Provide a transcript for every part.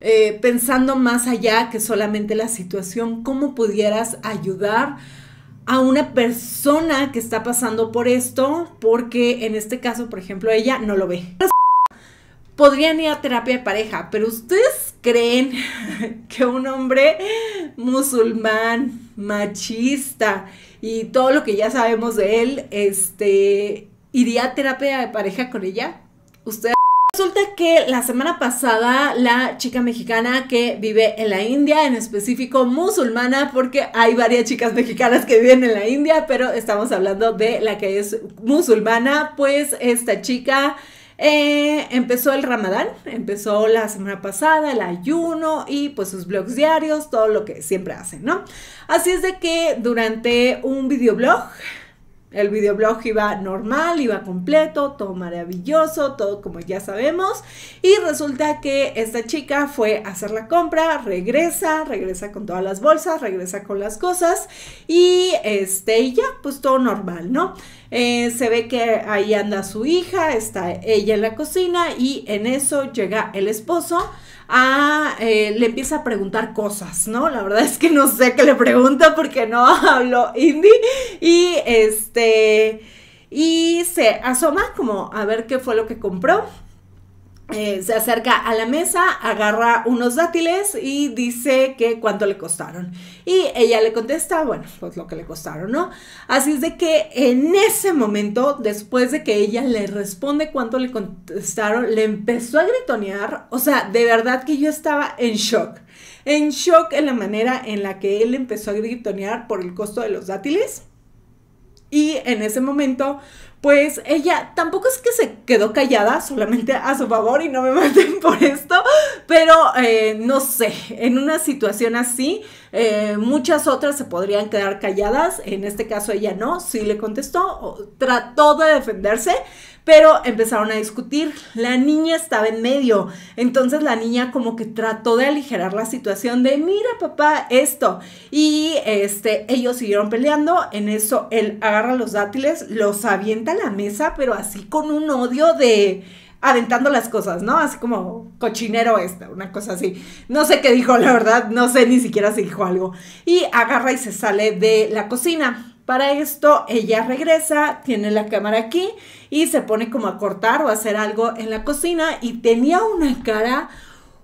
Eh, pensando más allá que solamente la situación, cómo pudieras ayudar a una persona que está pasando por esto, porque en este caso, por ejemplo, ella no lo ve. Podrían ir a terapia de pareja, pero ustedes creen que un hombre musulmán, machista y todo lo que ya sabemos de él, este, iría a terapia de pareja con ella? ¿Ustedes resulta que la semana pasada la chica mexicana que vive en la India, en específico musulmana, porque hay varias chicas mexicanas que viven en la India, pero estamos hablando de la que es musulmana, pues esta chica... Eh, empezó el ramadán, empezó la semana pasada, el ayuno y pues sus blogs diarios, todo lo que siempre hacen, ¿no? Así es de que durante un videoblog el videoblog iba normal, iba completo, todo maravilloso, todo como ya sabemos. Y resulta que esta chica fue a hacer la compra, regresa, regresa con todas las bolsas, regresa con las cosas y este, ya, pues todo normal, ¿no? Eh, se ve que ahí anda su hija, está ella en la cocina y en eso llega el esposo a, eh, le empieza a preguntar cosas, ¿no? La verdad es que no sé qué le pregunta porque no hablo indie. y este, y se asoma como a ver qué fue lo que compró eh, se acerca a la mesa, agarra unos dátiles y dice que cuánto le costaron. Y ella le contesta, bueno, pues lo que le costaron, ¿no? Así es de que en ese momento, después de que ella le responde cuánto le contestaron, le empezó a gritonear. O sea, de verdad que yo estaba en shock. En shock en la manera en la que él empezó a gritonear por el costo de los dátiles. Y en ese momento, pues ella tampoco es que se quedó callada, solamente a su favor y no me maten por esto, pero eh, no sé, en una situación así, eh, muchas otras se podrían quedar calladas, en este caso ella no, sí le contestó, trató de defenderse, pero empezaron a discutir. La niña estaba en medio, entonces la niña como que trató de aligerar la situación de, mira papá, esto. Y este, ellos siguieron peleando, en eso él agarra los dátiles, los avienta a la mesa, pero así con un odio de aventando las cosas, ¿no? Así como cochinero esta, una cosa así. No sé qué dijo, la verdad, no sé ni siquiera si dijo algo. Y agarra y se sale de la cocina. Para esto, ella regresa, tiene la cámara aquí y se pone como a cortar o a hacer algo en la cocina y tenía una cara,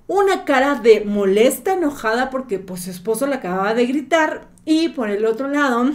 una cara de molesta, enojada porque pues su esposo le acababa de gritar y por el otro lado,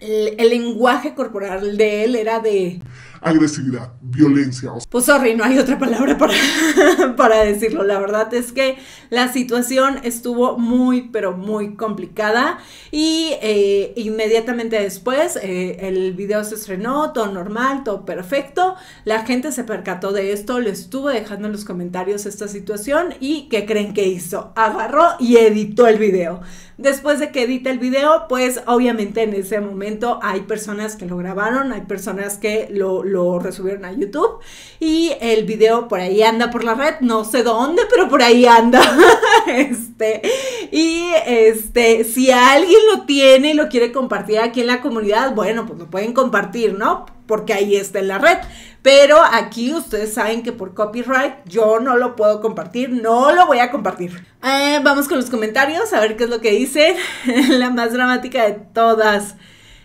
el lenguaje corporal de él era de agresividad, violencia. Pues sorry, no hay otra palabra para, para decirlo. La verdad es que la situación estuvo muy, pero muy complicada y eh, inmediatamente después eh, el video se estrenó, todo normal, todo perfecto. La gente se percató de esto, lo estuvo dejando en los comentarios esta situación y ¿qué creen que hizo? Agarró y editó el video. Después de que edita el video, pues obviamente en ese momento hay personas que lo grabaron, hay personas que lo, lo resubieron a YouTube y el video por ahí anda por la red, no sé dónde, pero por ahí anda. este, y este, si alguien lo tiene y lo quiere compartir aquí en la comunidad, bueno, pues lo pueden compartir, ¿no? porque ahí está en la red. Pero aquí ustedes saben que por copyright yo no lo puedo compartir, no lo voy a compartir. Eh, vamos con los comentarios a ver qué es lo que dicen. la más dramática de todas.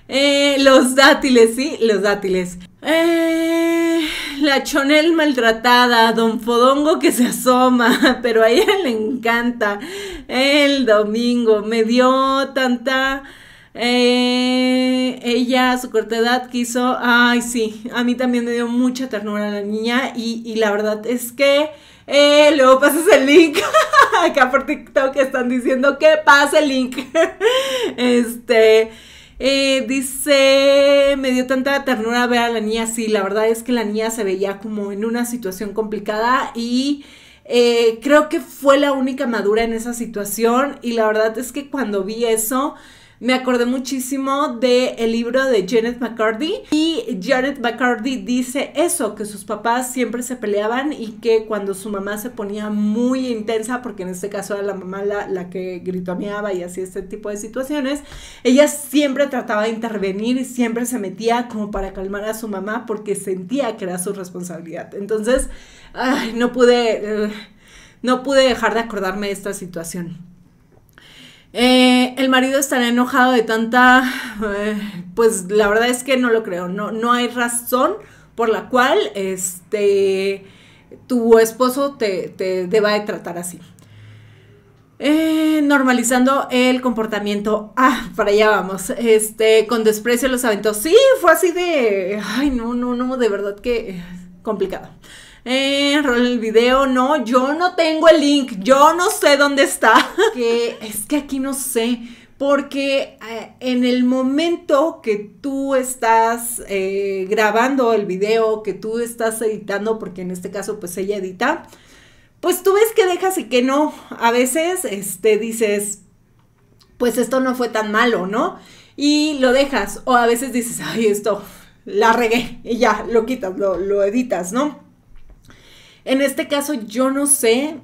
Eh, los dátiles, sí, los dátiles. Eh, la Chonel maltratada, Don Fodongo que se asoma, pero a ella le encanta. El domingo me dio tanta eh, ella a su corta edad quiso, ay sí, a mí también me dio mucha ternura la niña y, la verdad es que eh, luego pasas el link acá por TikTok están diciendo que pase el link. este... Eh, dice, me dio tanta ternura ver a la niña sí La verdad es que la niña se veía como en una situación complicada y eh, creo que fue la única madura en esa situación. Y la verdad es que cuando vi eso, me acordé muchísimo del el libro de Janet McCarthy y Janet McCarthy dice eso, que sus papás siempre se peleaban y que cuando su mamá se ponía muy intensa, porque en este caso era la mamá la, que gritoneaba y hacía este tipo de situaciones, ella siempre trataba de intervenir y siempre se metía como para calmar a su mamá porque sentía que era su responsabilidad. Entonces, no pude... Eh, no pude dejar de acordarme de esta situación. Eh, el marido estará enojado de tanta... Eh, pues la verdad es que no lo creo, no, hay razón por la cual este, tu esposo te, deba de tratar así. Eh, normalizando el comportamiento. Ah, para allá vamos. Este, con desprecio los aventos. Sí, fue así de. Ay, no, no, no, de verdad que complicado eh, el video, no, yo no tengo el link, yo no sé dónde está. que es que aquí no sé. Porque eh, en el momento que tú estás eh, grabando el video, que tú estás editando, porque en este caso pues ella edita, pues tú ves que dejas y que no. A veces este, dices, pues esto no fue tan malo, ¿no? Y lo dejas. O a veces dices, ay, esto la regué y ya, lo quitas, lo editas, ¿no? En este caso yo no sé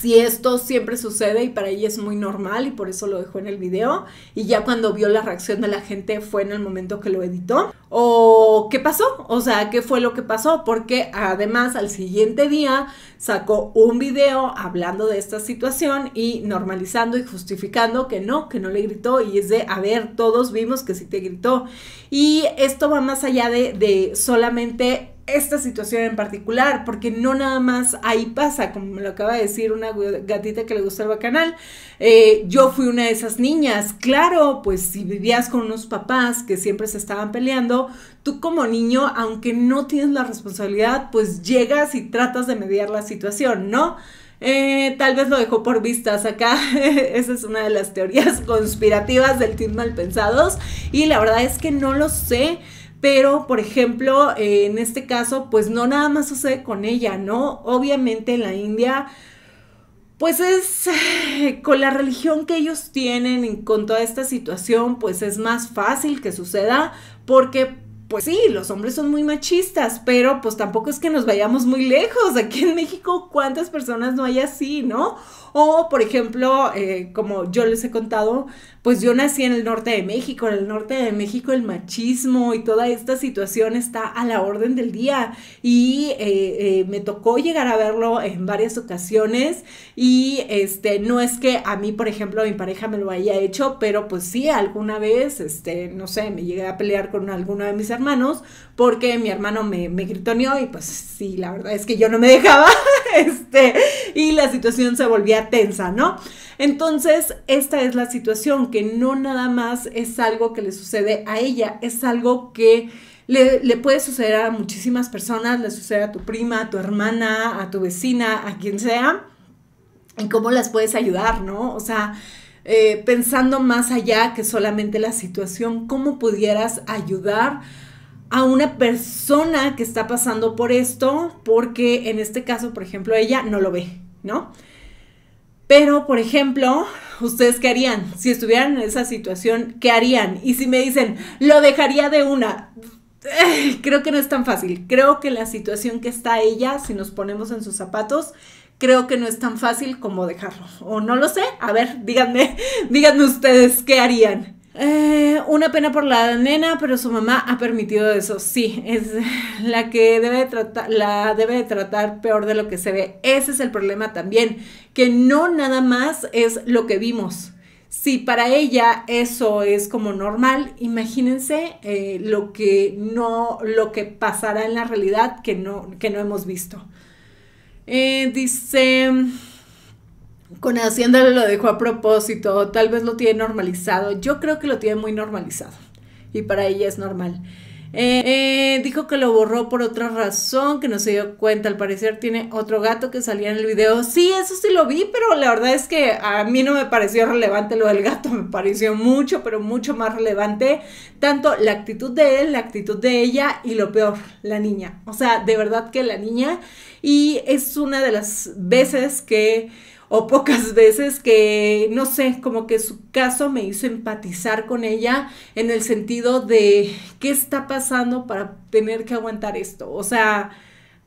si esto siempre sucede y para ella es muy normal y por eso lo dejó en el video y ya cuando vio la reacción de la gente fue en el momento que lo editó o qué pasó, o sea, qué fue lo que pasó porque además al siguiente día sacó un video hablando de esta situación y normalizando y justificando que no, que no le gritó y es de, a ver, todos vimos que sí te gritó y esto va más allá de, de solamente esta situación en particular, porque no nada más ahí pasa, como me lo acaba de decir una gatita que le gusta el bacanal, eh, yo fui una de esas niñas, claro, pues si vivías con unos papás que siempre se estaban peleando, tú como niño, aunque no tienes la responsabilidad, pues llegas y tratas de mediar la situación, ¿no? Eh, tal vez lo dejó por vistas acá. Esa es una de las teorías conspirativas del Team Malpensados. Y la verdad es que no lo sé. Pero, por ejemplo, eh, en este caso, pues no nada más sucede con ella, ¿no? Obviamente en la India, pues es eh, con la religión que ellos tienen y con toda esta situación, pues es más fácil que suceda porque pues sí, los hombres son muy machistas, pero pues tampoco es que nos vayamos muy lejos. Aquí en México, ¿cuántas personas no hay así, no? O, por ejemplo, eh, como yo les he contado, pues yo nací en el norte de México. En el norte de México el machismo y toda esta situación está a la orden del día. Y eh, eh, me tocó llegar a verlo en varias ocasiones. Y este, no es que a mí, por ejemplo, mi pareja me lo haya hecho, pero pues sí, alguna vez, este, no sé, me llegué a pelear con alguna de mis hermanas porque mi hermano me, gritoneó y pues sí, la verdad es que yo no me dejaba, este, y la situación se volvía tensa, ¿no? Entonces, esta es la situación, que no nada más es algo que le sucede a ella, es algo que... Le, puede suceder a muchísimas personas, le sucede a tu prima, a tu hermana, a tu vecina, a quien sea, y cómo las puedes ayudar, ¿no? O sea, eh, pensando más allá que solamente la situación, ¿cómo pudieras ayudar a una persona que está pasando por esto, porque en este caso, por ejemplo, ella no lo ve, ¿no? Pero, por ejemplo, ¿ustedes qué harían? Si estuvieran en esa situación, ¿qué harían? Y si me dicen, lo dejaría de una, eh, creo que no es tan fácil. Creo que la situación que está ella, si nos ponemos en sus zapatos, creo que no es tan fácil como dejarlo. O no lo sé. A ver, díganme, díganme ustedes qué harían. Eh, una pena por la nena, pero su mamá ha permitido eso. Sí, es la que debe tratar, la debe tratar peor de lo que se ve. Ese es el problema también, que no nada más es lo que vimos. Si para ella eso es como normal, imagínense eh, lo que no, lo que pasará en la realidad que no, que no hemos visto. Eh, dice con Hacienda lo dejó a propósito, tal vez lo tiene normalizado. Yo creo que lo tiene muy normalizado y para ella es normal. Eh, eh, dijo que lo borró por otra razón, que no se dio cuenta. Al parecer tiene otro gato que salía en el video. Sí, eso sí lo vi, pero la verdad es que a mí no me pareció relevante lo del gato. Me pareció mucho, pero mucho más relevante. Tanto la actitud de él, la actitud de ella y lo peor, la niña. O sea, de verdad que la niña. Y es una de las veces que o pocas veces que, no sé, como que su caso me hizo empatizar con ella en el sentido de qué está pasando para tener que aguantar esto. O sea,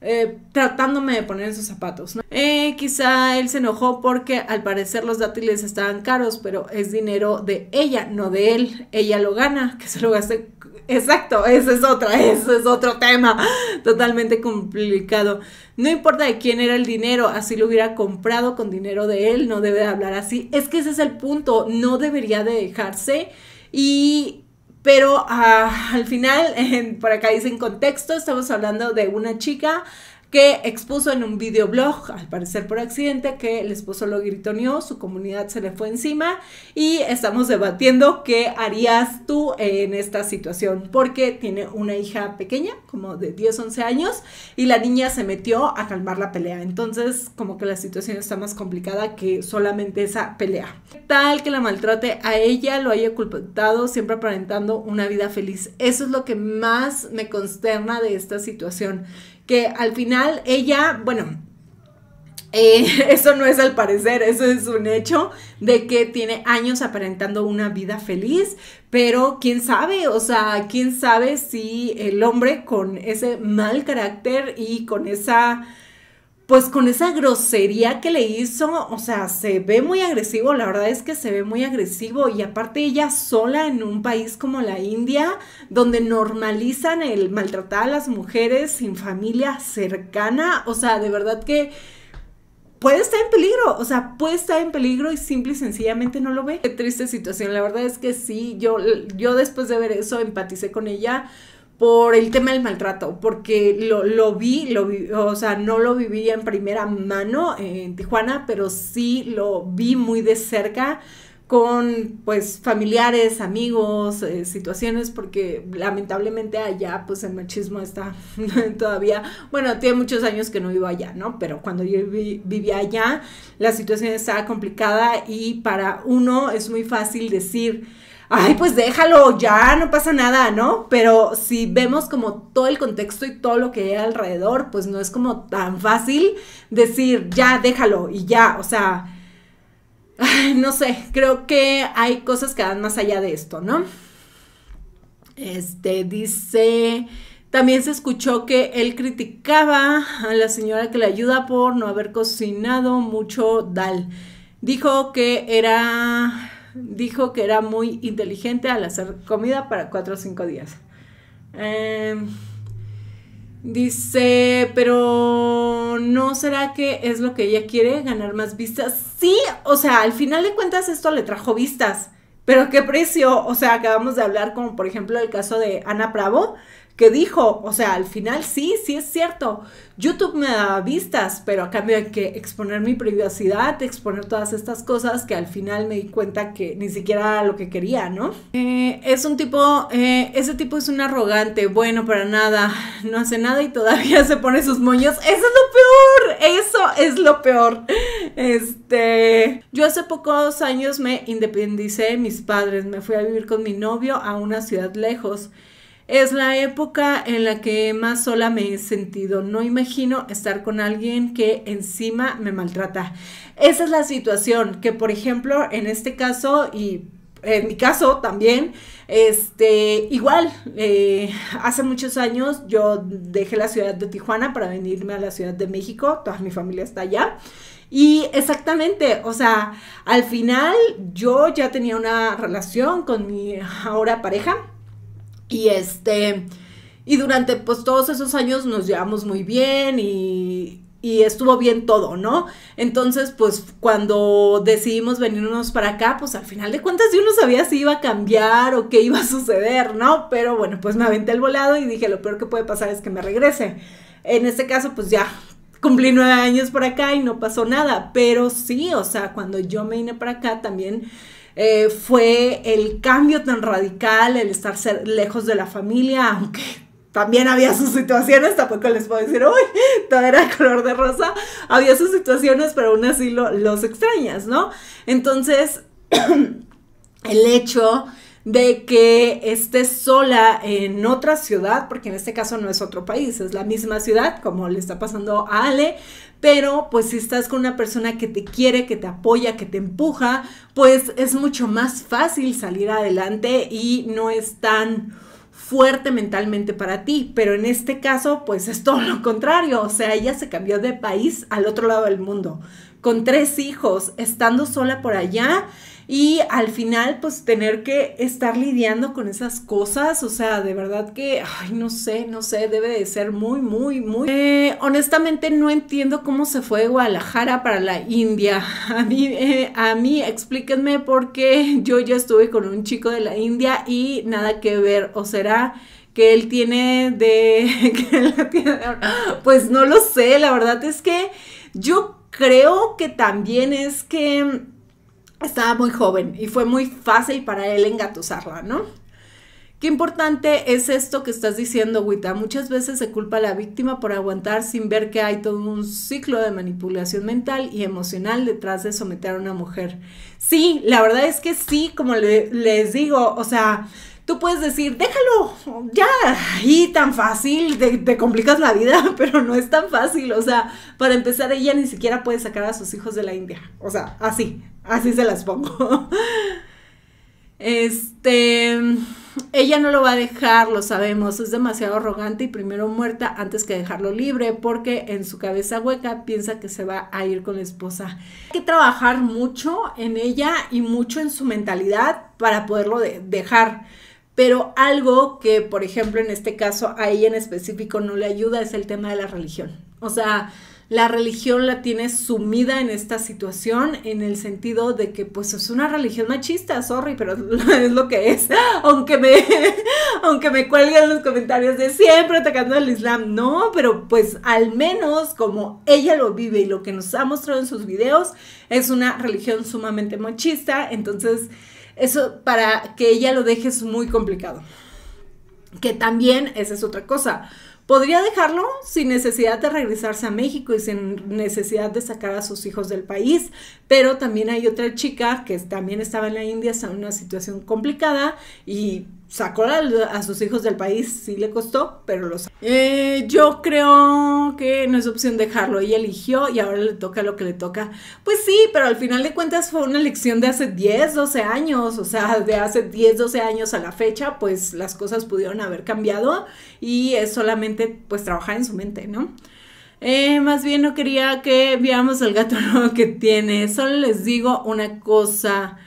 eh, tratándome de poner esos sus zapatos. Eh, quizá él se enojó porque al parecer los dátiles estaban caros, pero es dinero de ella, no de él. Ella lo gana, que se lo gaste. Exacto, eso es otra, eso es otro tema totalmente complicado. No importa de quién era el dinero, así lo hubiera comprado con dinero de él, no debe de hablar así. Es que ese es el punto, no debería de dejarse. Y pero ah, al final, por acá dicen contexto, estamos hablando de una chica que expuso en un videoblog, al parecer por accidente, que el esposo lo gritoneó, su comunidad se le fue encima y estamos debatiendo qué harías tú en esta situación, porque tiene una hija pequeña, como de 10, 11 años, y la niña se metió a calmar la pelea. Entonces, como que la situación está más complicada que solamente esa pelea. Tal que la maltrate a ella, lo haya culpado, siempre aparentando una vida feliz. Eso es lo que más me consterna de esta situación que al final ella, bueno, eh, eso no es al parecer, eso es un hecho de que tiene años aparentando una vida feliz, pero quién sabe, o sea, quién sabe si el hombre con ese mal carácter y con esa pues con esa grosería que le hizo, o sea, se ve muy agresivo, la verdad es que se ve muy agresivo y aparte ella sola en un país como la India, donde normalizan el maltratar a las mujeres sin familia cercana, o sea, de verdad que puede estar en peligro, o sea, puede estar en peligro y simple y sencillamente no lo ve. Qué triste situación, la verdad es que sí, yo, yo después de ver eso empaticé con ella por el tema del maltrato, porque lo, vi, lo vi, o sea, no lo viví en primera mano en Tijuana, pero sí lo vi muy de cerca con pues familiares, amigos, eh, situaciones, porque lamentablemente allá pues el machismo está todavía, bueno, tiene muchos años que no vivo allá, ¿no? Pero cuando yo vivía allá, la situación estaba complicada y para uno es muy fácil decir, ay, pues déjalo, ya no pasa nada, ¿no? Pero si vemos como todo el contexto y todo lo que hay alrededor, pues no es como tan fácil decir, ya déjalo y ya, o sea, no sé, creo que hay cosas que van más allá de esto, ¿no? Este dice... También se escuchó que él criticaba a la señora que le ayuda por no haber cocinado mucho dal. Dijo que era dijo que era muy inteligente al hacer comida para cuatro o cinco días. Em, dice, pero ¿no será que es lo que ella quiere, ganar más vistas? Sí, o sea, al final de cuentas esto le trajo vistas, pero ¿qué precio? O sea, acabamos de hablar como por ejemplo el caso de Ana Pravo, que dijo, o sea, al final sí, sí es cierto, YouTube me daba vistas, pero a cambio hay que exponer mi privacidad, exponer todas estas cosas que al final me di cuenta que ni siquiera era lo que quería, ¿no? Eh, es un tipo, eh, ese tipo es un arrogante, bueno, para nada, no hace nada y todavía se pone sus moños, eso es lo peor, eso es lo peor. Este, yo hace pocos años me independicé de mis padres, me fui a vivir con mi novio a una ciudad lejos. Es la época en la que más sola me he sentido. No imagino estar con alguien que encima me maltrata. Esa es la situación que, por ejemplo, en este caso y en mi caso también, este, igual, eh, hace muchos años yo dejé la ciudad de Tijuana para venirme a la Ciudad de México, toda mi familia está allá. Y exactamente, o sea, al final yo ya tenía una relación con mi ahora pareja y este, y durante pues todos esos años nos llevamos muy bien y, estuvo bien todo, ¿no? Entonces, pues cuando decidimos venirnos para acá, pues al final de cuentas yo no sabía si iba a cambiar o qué iba a suceder, ¿no? Pero bueno, pues me aventé el volado y dije, lo peor que puede pasar es que me regrese. En este caso, pues ya cumplí nueve años por acá y no pasó nada, pero sí, o sea, cuando yo me vine para acá también eh, fue el cambio tan radical, el estar lejos de la familia, aunque también había sus situaciones, tampoco les puedo decir, uy, todo era color de rosa, había sus situaciones, pero aún así los extrañas, ¿no? Entonces, el hecho de que estés sola en otra ciudad, porque en este caso no es otro país, es la misma ciudad, como le está pasando a Ale, pero pues si estás con una persona que te quiere, que te apoya, que te empuja, pues es mucho más fácil salir adelante y no es tan fuerte mentalmente para ti, pero en este caso pues es todo lo contrario, o sea, ella se cambió de país al otro lado del mundo, con tres hijos, estando sola por allá, y al final, pues tener que estar lidiando con esas cosas, o sea, de verdad que, ay, no sé, no sé, debe de ser muy, muy, muy... Eh, honestamente no entiendo cómo se fue Guadalajara para la India. A mí, eh, a mí explíquenme porque yo ya estuve con un chico de la India y nada que ver, o será que él tiene de pues no lo sé, la verdad es que yo creo que también es que estaba muy joven y fue muy fácil para él engatusarla, ¿no? Qué importante es esto que estás diciendo, Wita. Muchas veces se culpa a la víctima por aguantar sin ver que hay todo un ciclo de manipulación mental y emocional detrás de someter a una mujer. Sí, la verdad es que sí, como les digo, o sea, tú puedes decir, déjalo, ya, y tan fácil, te, complicas la vida, pero no es tan fácil. O sea, para empezar, ella ni siquiera puede sacar a sus hijos de la India. O sea, así, Así se las pongo. Este, ella no lo va a dejar, lo sabemos, es demasiado arrogante y primero muerta antes que dejarlo libre porque en su cabeza hueca piensa que se va a ir con la esposa. Hay que trabajar mucho en ella y mucho en su mentalidad para poderlo dejar. Pero algo que, por ejemplo, en este caso a ella en específico no le ayuda es el tema de la religión. O sea, la religión la tiene sumida en esta situación en el sentido de que pues es una religión machista, sorry, pero es lo que es, aunque me, aunque me cuelguen los comentarios de siempre atacando al Islam, no, pero pues al menos como ella lo vive y lo que nos ha mostrado en sus videos, es una religión sumamente machista, entonces eso para que ella lo deje es muy complicado. Que también esa es otra cosa podría dejarlo sin necesidad de regresarse a México y sin necesidad de sacar a sus hijos del país, pero también hay otra chica que también estaba en la India, está en una situación complicada y sacó a, sus hijos del país, sí le costó, pero los... Eh, yo creo que no es opción dejarlo, ella eligió y ahora le toca lo que le toca. Pues sí, pero al final de cuentas fue una elección de hace 10, 12 años, o sea, de hace 10, 12 años a la fecha, pues las cosas pudieron haber cambiado y es solamente pues trabajar en su mente, ¿no? Eh, más bien no quería que viéramos el gato nuevo que tiene, solo les digo una cosa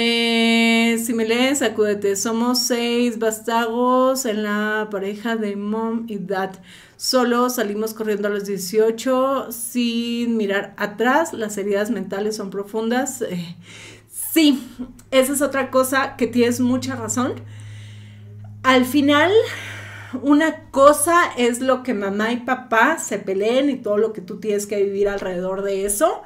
eh, si me lees, acúdete. Somos seis bastagos en la pareja de mom y dad. Solo salimos corriendo a los 18 sin mirar atrás. Las heridas mentales son profundas. Eh, sí, esa es otra cosa que tienes mucha razón. Al final, una cosa es lo que mamá y papá se peleen y todo lo que tú tienes que vivir alrededor de eso.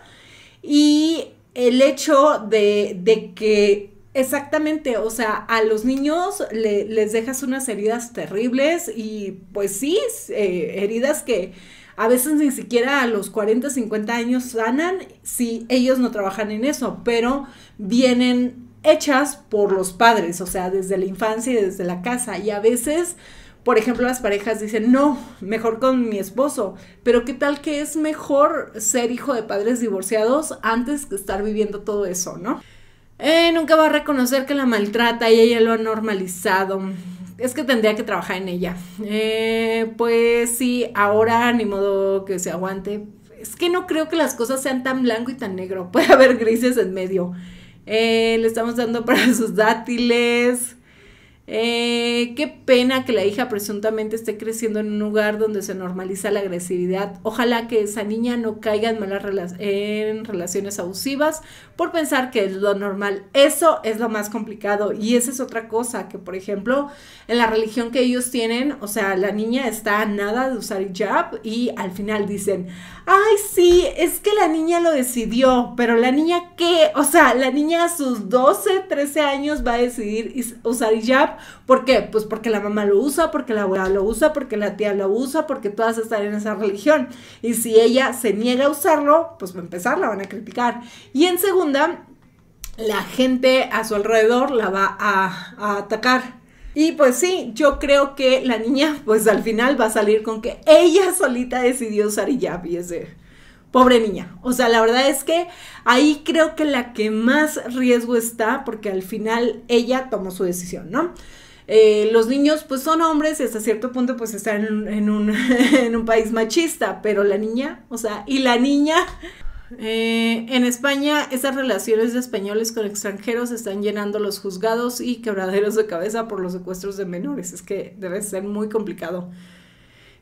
Y el hecho de, que Exactamente, o sea, a los niños les dejas unas heridas terribles y pues sí, eh, heridas que a veces ni siquiera a los 40, 50 años sanan si ellos no trabajan en eso, pero vienen hechas por los padres, o sea, desde la infancia y desde la casa y a veces por ejemplo, las parejas dicen, no, mejor con mi esposo, pero ¿qué tal que es mejor ser hijo de padres divorciados antes que estar viviendo todo eso, ¿no? Eh, nunca va a reconocer que la maltrata y ella lo ha normalizado. Es que tendría que trabajar en ella. Eh, pues sí, ahora ni modo que se aguante. Es que no creo que las cosas sean tan blanco y tan negro. Puede haber grises en medio. Eh, le estamos dando para sus dátiles. Eh, qué pena que la hija presuntamente esté creciendo en un lugar donde se normaliza la agresividad. Ojalá que esa niña no caiga en malas en relaciones abusivas por pensar que es lo normal. Eso es lo más complicado y esa es otra cosa que, por ejemplo, en la religión que ellos tienen, o sea, la niña está nada de usar hijab y al final dicen, ay, sí, es que la niña lo decidió, pero la niña qué, o sea, la niña a sus 12, 13 años va a decidir usar hijab, ¿por qué? Pues porque la mamá lo usa, porque la abuela lo usa, porque la tía lo usa, porque todas están en esa religión. Y si ella se niega a usarlo, pues va a empezar la van a criticar. Y en segunda, la gente a su alrededor la va a atacar. Y pues sí, yo creo que la niña pues al final va a salir con que ella solita decidió usar ya y ese pobre niña. O sea, la verdad es que ahí creo que la que más riesgo está porque al final ella tomó su decisión, ¿no? Eh, los niños pues son hombres y hasta cierto punto pues están en, en, un, en un país machista, pero la niña, o sea, y la niña eh, en España, esas relaciones de españoles con extranjeros están llenando los juzgados y quebraderos de cabeza por los secuestros de menores. Es que debe ser muy complicado.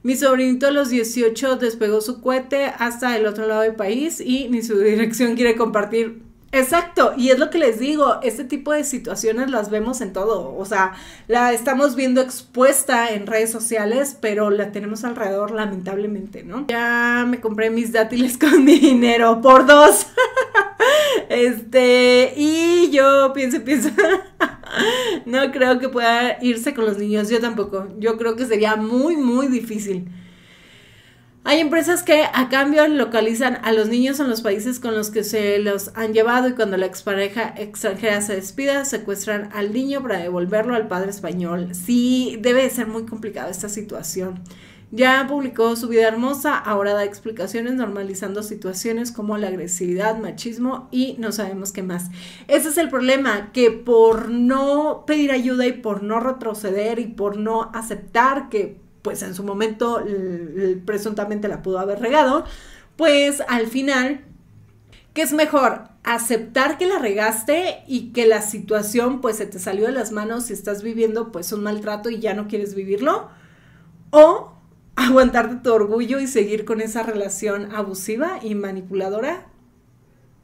Mi sobrinito a los 18 despegó su cohete hasta el otro lado del país y ni su dirección quiere compartir. Exacto, y es lo que les digo, este tipo de situaciones las vemos en todo, o sea, la estamos viendo expuesta en redes sociales, pero la tenemos alrededor lamentablemente, ¿no? Ya me compré mis dátiles con dinero por dos. este, y yo pienso, pienso, no creo que pueda irse con los niños, yo tampoco, yo creo que sería muy, muy difícil. Hay empresas que a cambio localizan a los niños en los países con los que se los han llevado y cuando la expareja extranjera se despida, secuestran al niño para devolverlo al padre español. Sí, debe ser muy complicada esta situación. Ya publicó Su vida hermosa, ahora da explicaciones normalizando situaciones como la agresividad, machismo y no sabemos qué más. Ese es el problema, que por no pedir ayuda y por no retroceder y por no aceptar que pues en su momento presuntamente la pudo haber regado, pues al final, ¿qué es mejor? Aceptar que la regaste y que la situación pues se te salió de las manos y estás viviendo pues un maltrato y ya no quieres vivirlo, o aguantarte tu orgullo y seguir con esa relación abusiva y manipuladora.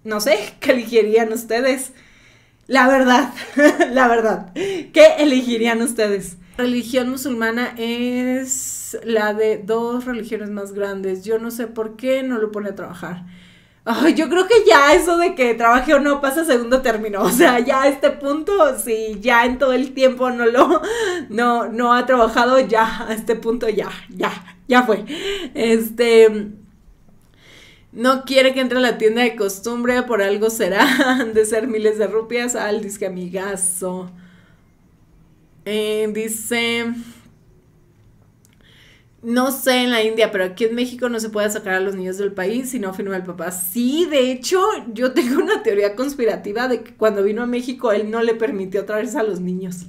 No sé, ¿qué elegirían ustedes? La verdad, la verdad, ¿qué elegirían ustedes? religión musulmana es la de dos religiones más grandes. Yo no sé por qué no lo pone a trabajar. yo creo que ya eso de que trabaje o no pasa a segundo término. O sea, ya a este punto, si ya en todo el tiempo no lo no, no ha trabajado, ya, a este punto ya, ya, ya fue. Este. No quiere que entre a la tienda de costumbre, por algo será de ser miles de rupias al disque amigazo. Eh, dice, no sé en la India, pero aquí en México no se puede sacar a los niños del país si no firma el papá. Sí, de hecho, yo tengo una teoría conspirativa de que cuando vino a México él no le permitió traerse a los niños.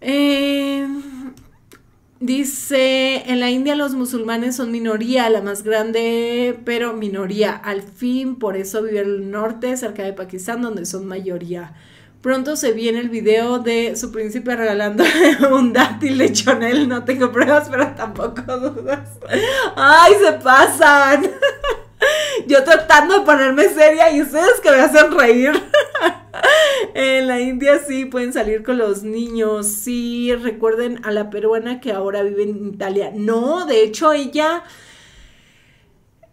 Eh, dice, en la India los musulmanes son minoría, la más grande, pero minoría. Al fin, por eso vive el norte, cerca de Pakistán, donde son mayoría. Pronto se viene el video de su príncipe regalando un dátil lechonel. No tengo pruebas, pero tampoco dudas. ¡Ay, se pasan! Yo tratando de ponerme seria y ustedes que me hacen reír. En la India sí pueden salir con los niños. Sí, recuerden a la peruana que ahora vive en Italia. No, de hecho ella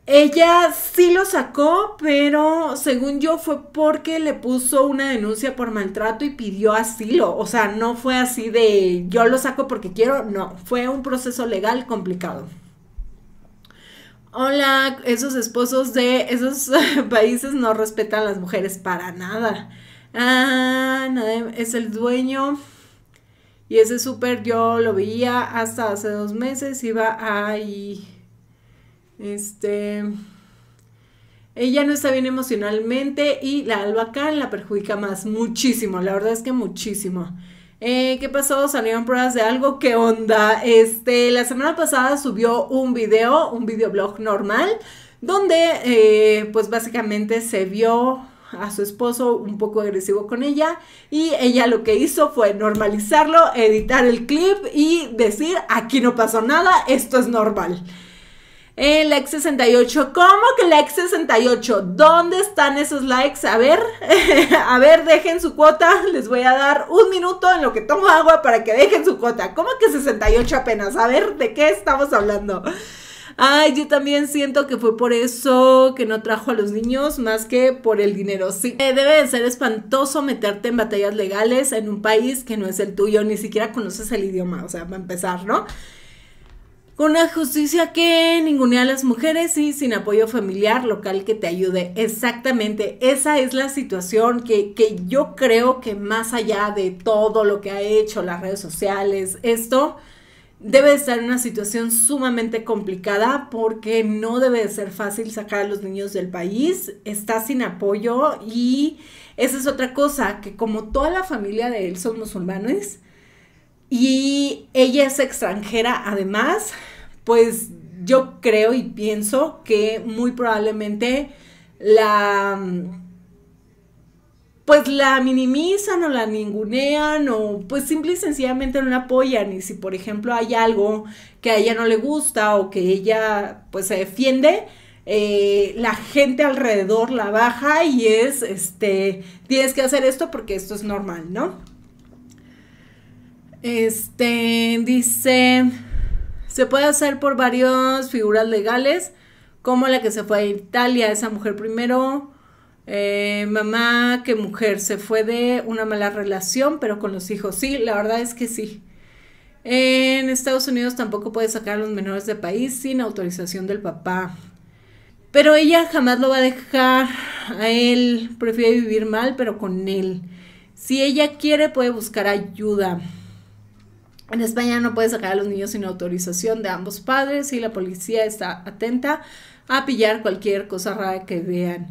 ella sí lo sacó, pero según yo fue porque le puso una denuncia por maltrato y pidió asilo. O sea, no fue así de yo lo saco porque quiero, no, fue un proceso legal complicado. Hola, esos esposos de esos países no respetan a las mujeres para nada. Ah, es el dueño. Y ese súper yo lo veía hasta hace dos meses, iba ahí este. Ella no está bien emocionalmente y la albacán la perjudica más, muchísimo, la verdad es que muchísimo. Eh, ¿Qué pasó? ¿Salieron pruebas de algo? ¿Qué onda? Este, la semana pasada subió un video, un videoblog normal, donde eh, pues básicamente se vio a su esposo un poco agresivo con ella y ella lo que hizo fue normalizarlo, editar el clip y decir, aquí no pasó nada, esto es normal. El ex 68, ¿cómo que ex 68? ¿Dónde están esos likes? A ver, a ver, dejen su cuota. Les voy a dar un minuto en lo que tomo agua para que dejen su cuota. ¿Cómo que 68 apenas? A ver, ¿de qué estamos hablando? Ay, yo también siento que fue por eso que no trajo a los niños más que por el dinero. Sí, eh, debe de ser espantoso meterte en batallas legales en un país que no es el tuyo, ni siquiera conoces el idioma, o sea, para empezar, ¿no? con una justicia que ningunea a las mujeres y sin apoyo familiar local que te ayude. Exactamente, esa es la situación que, yo creo que más allá de todo lo que ha hecho las redes sociales, esto debe estar en una situación sumamente complicada porque no debe de ser fácil sacar a los niños del país, está sin apoyo y esa es otra cosa, que como toda la familia de él son musulmanes y ella es extranjera además, pues yo creo y pienso que muy probablemente la mm, pues la minimizan o la ningunean o pues simple y sencillamente no la apoyan y si por ejemplo hay algo que a ella no le gusta o que ella pues se defiende eh, la gente alrededor la baja y es este tienes que hacer esto porque esto es normal no este dice se puede hacer por varias figuras legales, como la que se fue a Italia, esa mujer primero, eh, mamá, qué mujer, se fue de una mala relación, pero con los hijos, sí, la verdad es que sí. En Estados Unidos tampoco puede sacar a los menores de país sin autorización del papá. Pero ella jamás lo va a dejar a él. Prefiere vivir mal, pero con él. Si ella quiere, puede buscar ayuda. En España no puedes sacar a los niños sin autorización de ambos padres y la policía está atenta a pillar cualquier cosa rara que vean.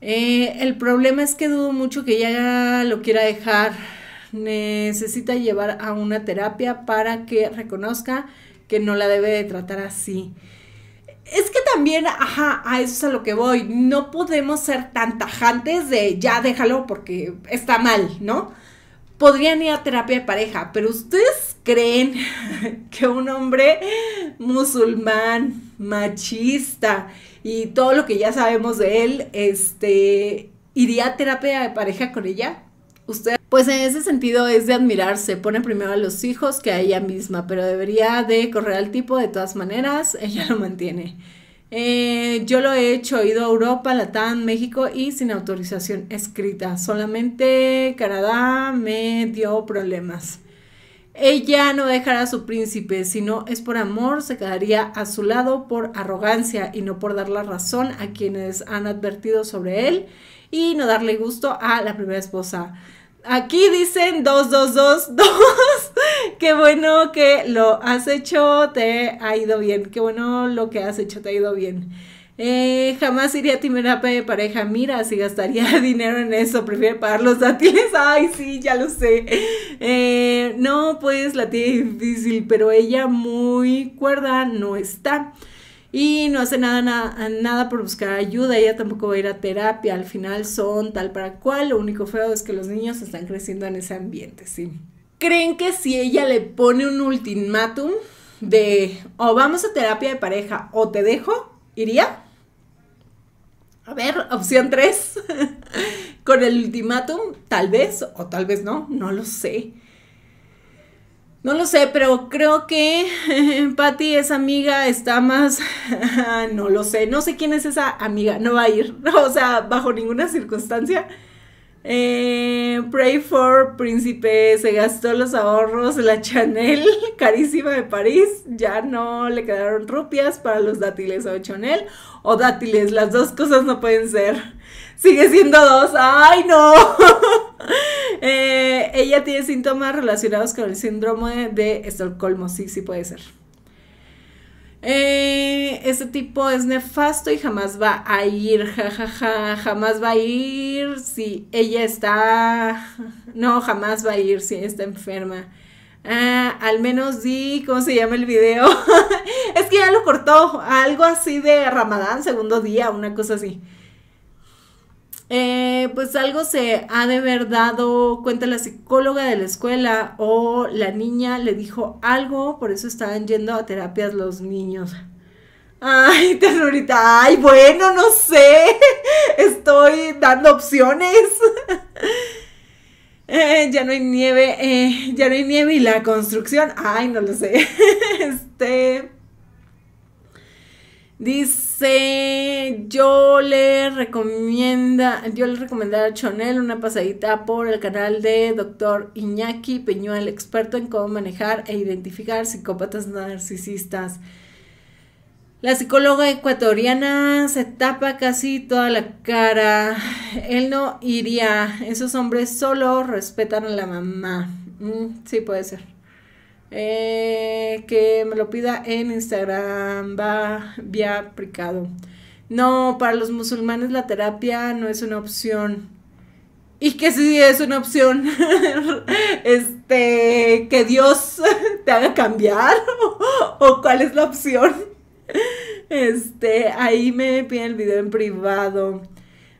Eh, el problema es que dudo mucho que ella lo quiera dejar. Necesita llevar a una terapia para que reconozca que no la debe tratar así. Es que también, ajá, a eso es a lo que voy. No podemos ser tan tajantes de ya déjalo porque está mal, ¿no? podrían ir a terapia de pareja, pero ustedes creen que un hombre musulmán, machista y todo lo que ya sabemos de él, este, iría a terapia de pareja con ella? Usted, pues en ese sentido es de admirarse, pone primero a los hijos que a ella misma, pero debería de correr al tipo de todas maneras, ella lo mantiene. Eh, yo lo he hecho, he ido a Europa, Latam, México y sin autorización escrita. Solamente Canadá me dio problemas. Ella no dejará a su príncipe, si no es por amor, se quedaría a su lado por arrogancia y no por dar la razón a quienes han advertido sobre él y no darle gusto a la primera esposa. Aquí dicen dos, 2. Qué bueno que lo has hecho, te ha ido bien. Qué bueno lo que has hecho, te ha ido bien. Eh, jamás iría a terapia de pareja. Mira, si gastaría dinero en eso, prefiere pagar los dátiles. Ay, sí, ya lo sé. Eh, no, pues la tiene difícil, pero ella muy cuerda no está y no hace nada, nada, por buscar ayuda, ella tampoco va a ir a terapia, al final son tal para cual, lo único feo es que los niños están creciendo en ese ambiente, ¿sí? ¿Creen que si ella le pone un ultimátum de o vamos a terapia de pareja o te dejo, iría? A ver, opción 3. Con el ultimátum, tal vez o tal vez no, no lo sé. No lo sé, pero creo que Patty, esa amiga, está más, no lo sé, no sé quién es esa amiga, no va a ir, o sea, bajo ninguna circunstancia. Eh, Pray for Príncipe, se gastó los ahorros, la Chanel carísima de París, ya no le quedaron rupias para los dátiles a Chanel o dátiles, las dos cosas no pueden ser. Sigue siendo dos. ¡Ay, no! Eh, ella tiene síntomas relacionados con el síndrome de Estocolmo. Sí, sí puede ser. Eh, este tipo es nefasto y jamás va a ir, jajaja, jamás va a ir si ella está, no, jamás va a ir si está enferma. Ah, al menos di, ¿cómo se llama el video? es que ya lo cortó, algo así de Ramadán, segundo día, una cosa así. Eh, pues algo se ha de haber dado cuenta la psicóloga de la escuela o la niña le dijo algo, por eso estaban yendo a terapias los niños. Ay, terrorita, ay, bueno, no sé, estoy dando opciones. Eh, ya no hay nieve, eh, ya no hay nieve y la construcción, ay, no lo sé. este... Dice, yo le recomienda, yo le recomendaría a Chonel una pasadita por el canal de doctor Iñaki Peñuel, experto en cómo manejar e identificar psicópatas narcisistas. La psicóloga ecuatoriana se tapa casi toda la cara. Él no iría. Esos hombres solo respetan a la mamá. Mm, sí, puede ser. Eh, que me lo pida en Instagram, va vía aplicado No, para los musulmanes la terapia no es una opción. Y que sí es una opción, este, que Dios te haga cambiar o, o cuál es la opción. Este, ahí me piden el video en privado.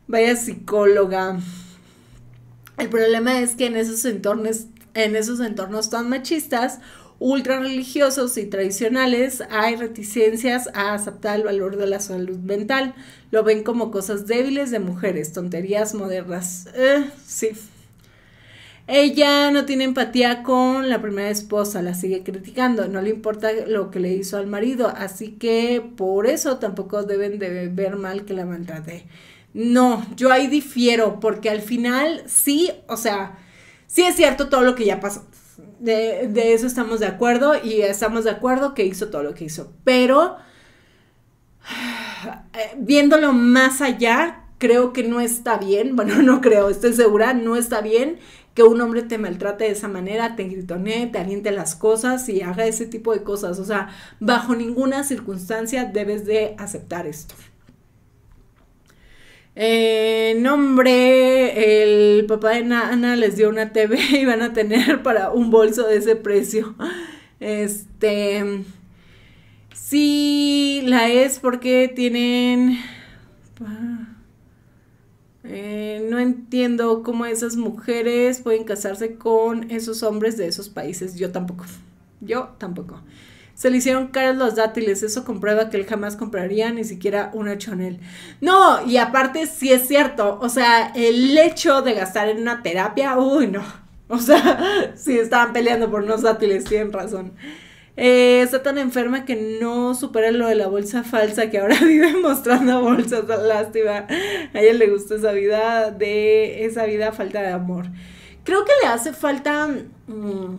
Vaya psicóloga. El problema es que en esos entornos en esos entornos tan machistas, ultra religiosos y tradicionales, hay reticencias a aceptar el valor de la salud mental. Lo ven como cosas débiles de mujeres, tonterías modernas. Eh, sí. Ella no tiene empatía con la primera esposa, la sigue criticando, no le importa lo que le hizo al marido, así que por eso tampoco deben de ver mal que la maltrate. No, yo ahí difiero, porque al final sí, o sea, sí es cierto todo lo que ya pasó. De, eso estamos de acuerdo y estamos de acuerdo que hizo todo lo que hizo. Pero eh, viéndolo más allá, creo que no está bien, bueno, no creo, estoy segura, no está bien que un hombre te maltrate de esa manera, te gritonee, te aliente las cosas y haga ese tipo de cosas. O sea, bajo ninguna circunstancia debes de aceptar esto. Eh, nombre, el papá de Nana les dio una TV y van a tener para un bolso de ese precio. Este. Sí, la es porque tienen. Ah, eh, no entiendo cómo esas mujeres pueden casarse con esos hombres de esos países. Yo tampoco. Yo tampoco. Se le hicieron caras los dátiles, eso comprueba que él jamás compraría ni siquiera una Chanel. No, y aparte sí es cierto, o sea, el hecho de gastar en una terapia, uy, no. O sea, sí estaban peleando por unos dátiles, tienen razón. Eh, está tan enferma que no supera lo de la bolsa falsa que ahora vive mostrando bolsas. Lástima. A ella le gusta esa vida de esa vida falta de amor. Creo que le hace falta. Mm,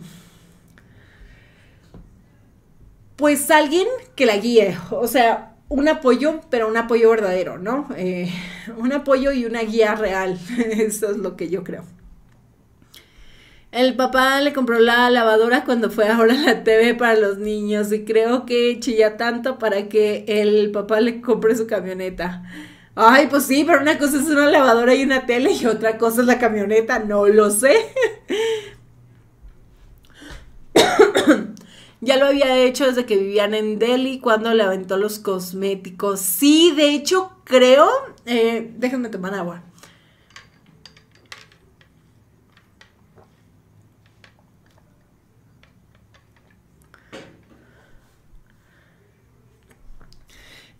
pues alguien que la guíe, o sea, un apoyo, pero un apoyo verdadero, ¿no? Eh, un apoyo y una guía real, eso es lo que yo creo. El papá le compró la lavadora cuando fue ahora la TV para los niños y creo que chilla tanto para que el papá le compre su camioneta. Ay, pues sí, pero una cosa es una lavadora y una tele y otra cosa es la camioneta, no lo sé. Ya lo había hecho desde que vivían en Delhi, cuando le aventó los cosméticos. Sí, de hecho, creo. Eh, déjenme tomar agua.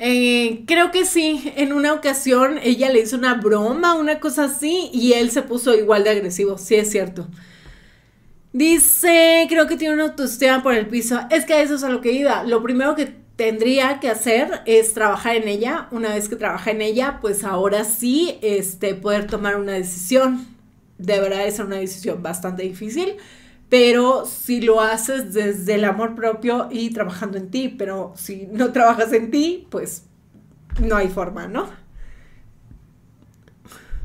Eh, creo que sí, en una ocasión ella le hizo una broma, una cosa así, y él se puso igual de agresivo, sí es cierto. Dice, creo que tiene una autoestima por el piso. Es que eso es a lo que iba. Lo primero que tendría que hacer es trabajar en ella. Una vez que trabaja en ella, pues ahora sí este, poder tomar una decisión. De verdad, es una decisión bastante difícil, pero si lo haces desde el amor propio y trabajando en ti, pero si no trabajas en ti, pues no hay forma, ¿no?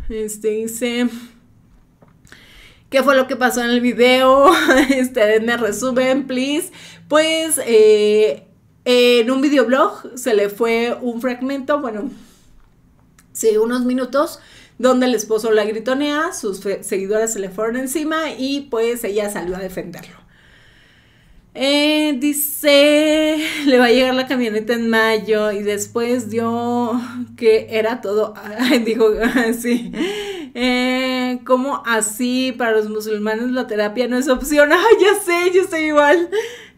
Este dice qué fue lo que pasó en el video, este, me resumen, please. Pues eh, en un videoblog se le fue un fragmento, bueno, sí, unos minutos, donde el esposo la gritonea, sus seguidoras se le fueron encima y pues ella salió a defenderlo. Eh, dice, le va a llegar la camioneta en mayo y después dio que era todo, dijo, sí, eh, como así, para los musulmanes la terapia no es opción, ay, ya sé, yo estoy igual,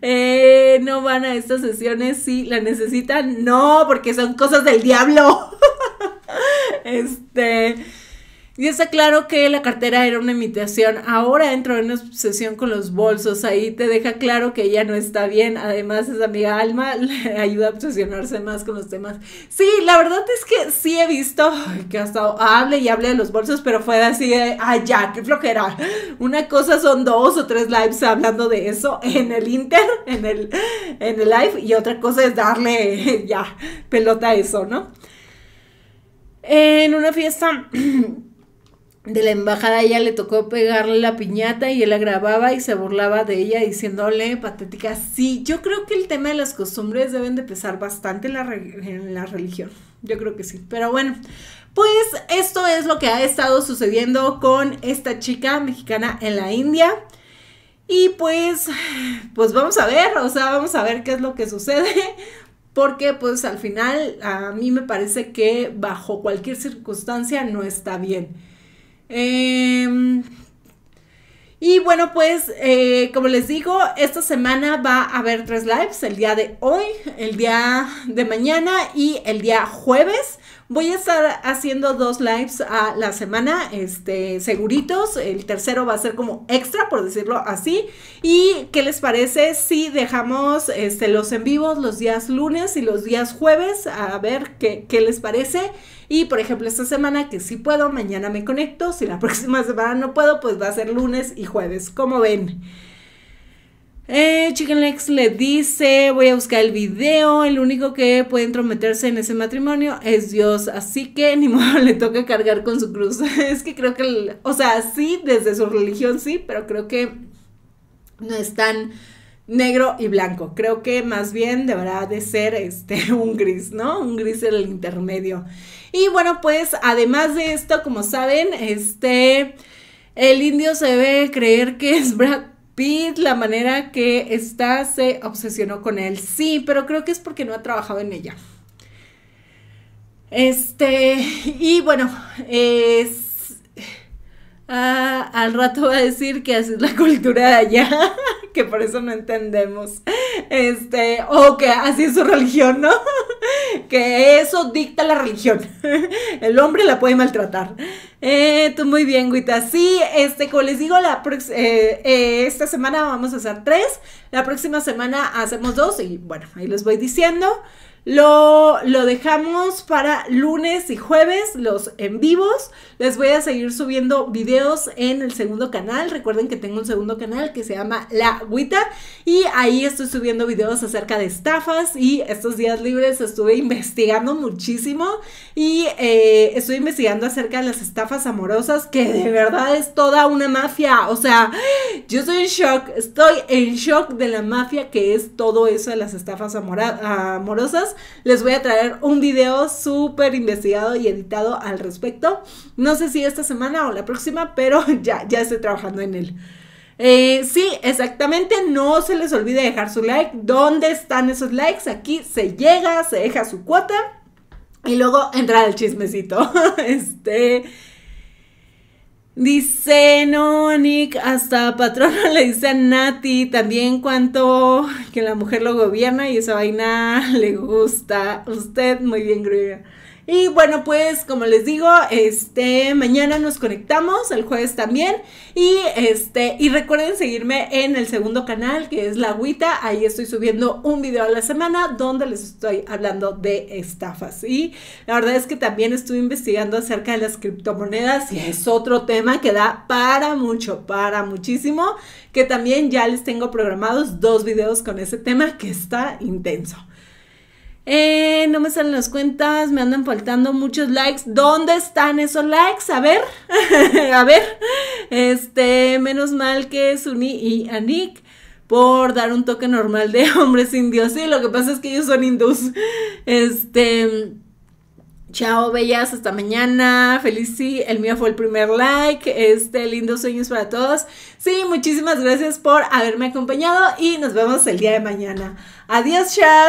eh, no van a estas sesiones Sí, la necesitan, no, porque son cosas del diablo, este... Y está claro que la cartera era una imitación. Ahora entro en una obsesión con los bolsos. Ahí te deja claro que ella no está bien. Además, esa amiga Alma le ayuda a obsesionarse más con los temas. Sí, la verdad es que sí he visto que hasta hable y hable de los bolsos, pero fue así de, ay, ya, qué flojera. Una cosa son dos o tres lives hablando de eso en el Inter, en el, en el live, y otra cosa es darle ya pelota a eso, ¿no? En una fiesta de la embajada ella le tocó pegarle la piñata y él la grababa y se burlaba de ella diciéndole patética. Sí, yo creo que el tema de las costumbres deben de pesar bastante en la, la religión. Yo creo que sí. Pero bueno, pues esto es lo que ha estado sucediendo con esta chica mexicana en la India. Y pues, pues vamos a ver, o sea, vamos a ver qué es lo que sucede porque pues al final a mí me parece que bajo cualquier circunstancia no está bien. Em, y bueno, pues eh, como les digo, esta semana va a haber tres lives, el día de hoy, el día de mañana y el día jueves. Voy a estar haciendo dos lives a la semana, este, seguritos. El tercero va a ser como extra, por decirlo así. ¿Y qué les parece si dejamos este, los en vivos los días lunes y los días jueves? A ver qué, qué les parece. Y por ejemplo, esta semana que sí puedo, mañana me conecto. Si la próxima semana no puedo, pues va a ser lunes y jueves, como ven. Eh, Chicken Lex le dice, voy a buscar el video, el único que puede entrometerse en ese matrimonio es Dios, así que ni modo le toca cargar con su cruz. es que creo que, o sea, sí, desde su religión sí, pero creo que no es tan negro y blanco, creo que más bien deberá de ser este, un gris, ¿no? Un gris en el intermedio. Y bueno, pues además de esto, como saben, este, el indio se debe creer que es Brad Pitt, la manera que está se obsesionó con él. Sí, pero creo que es porque no ha trabajado en ella. Este, y bueno, es, ah, al rato va a decir que así es la cultura de allá, que por eso no entendemos. Este, o que así es su religión, ¿no? que eso dicta la religión. El hombre la puede maltratar. Eh, tú muy bien, Guita. Sí, este, como les digo, la eh, eh, esta semana vamos a hacer tres. La próxima semana hacemos dos. Y bueno, ahí les voy diciendo. Lo, dejamos para lunes y jueves, los en vivos. Les voy a seguir subiendo videos en el segundo canal. Recuerden que tengo un segundo canal que se llama La Agüita. Y ahí estoy subiendo videos acerca de estafas. Y estos días libres estuve investigando muchísimo. Y eh, estoy investigando acerca de las estafas amorosas, que de verdad es toda una mafia. O sea, yo estoy en shock. Estoy en shock de la mafia que es todo eso de las estafas amorosas les voy a traer un video súper investigado y editado al respecto. No sé si esta semana o la próxima, pero ya, ya estoy trabajando en él. Eh, sí, exactamente, no se les olvide dejar su like. ¿Dónde están esos likes? Aquí se llega, se deja su cuota y luego entra el chismecito. este, Dice, no, Nick, hasta patrona le dice a Nati también cuánto que la mujer lo gobierna y esa vaina le gusta. Usted, muy bien, Gruyera. Y bueno, pues como les digo, este mañana nos conectamos, el jueves también. Y este, y recuerden seguirme en el segundo canal, que es La Agüita. Ahí estoy subiendo un video a la semana donde les estoy hablando de estafas. Y la verdad es que también estuve investigando acerca de las criptomonedas y es otro tema que da para mucho, para muchísimo. Que también ya les tengo programados dos videos con ese tema que está intenso. Eh, no me salen las cuentas, me andan faltando muchos likes. ¿Dónde están esos likes? A ver, a ver. Este, menos mal que Suni y Anik por dar un toque normal de hombres indios. Sí, lo que pasa es que ellos son hindús. Este. Chao, bellas, hasta mañana. Feliz, sí, el mío fue el primer like. Este, lindos sueños para todos. Sí, muchísimas gracias por haberme acompañado y nos vemos el día de mañana. Adiós, chao.